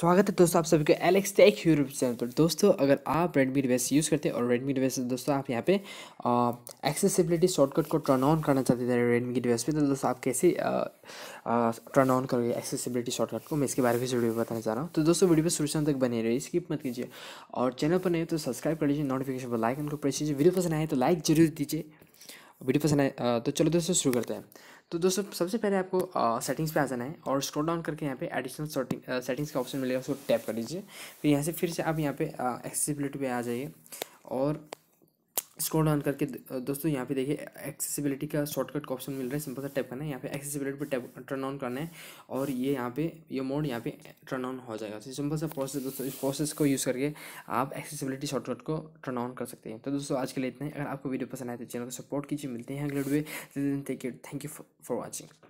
स्वागत है दोस्तों आप सभी को एलेक्स टेक यूट्यूब चैनल पर दोस्तों अगर आप रेडमी डिवाइस यूज़ करते हैं और रेडमी डिवाइस दोस्तों आप यहाँ पे एक्सेसिबिलिटी शॉर्टकट को टर्न ऑन करना चाहते थे रेडमी की डिवाइस पे तो दोस्तों आप कैसे टर्न ऑन करोगे एक्सेसिबिलिटी शॉर्टकट को मैं इसके बारे में वीडियो बताना चाह रहा हूँ तो दोस्तों वीडियो पर शुरू तक बने रहिए स्किप मत कीजिए और चैनल पर नहीं तो सब्सक्राइब कर लीजिए नोटिफिकेशन पर लाइक उनको प्रेस कीजिए वीडियो पसंद आए तो लाइक जरूर दीजिए वीडियो पसंद आए तो चलो दोस्तों शुरू करते हैं तो दोस्तों सबसे पहले आपको सेटिंग्स पे आ जाना है और स्क्रॉल डाउन करके यहाँ पे एडिशनल सेटिंग सेटिंग्स का ऑप्शन मिलेगा उसको टैप कर लीजिए फिर यहाँ से फिर से आप यहाँ पे एक्सेसिबिलिटी पे आ जाइए और स्क्रॉल डाउन करके दोस्तों यहाँ पे देखिए एक्सेसिबिलिटी का शॉर्टकट का ऑप्शन मिल रहा है सिंपल सा टैप करना है यहाँ पे एक्सेसिबिलिटी पे टैप टर्न ऑन करना है और ये यहाँ पे ये मोड यहाँ पे टर्न ऑन हो जाएगा तो सिंपल सा प्रोसेस दोस्तों इस प्रोसेस को यूज़ करके आप एक्सेसिबिलिटी शॉर्टकट को टर्न ऑन कर सकते हैं तो दोस्तों आज के लिए इतना अगर आपको वीडियो पसंद आए तो चैनल को सपोर्ट कीजिए मिलते हैं अगले video thank you for watching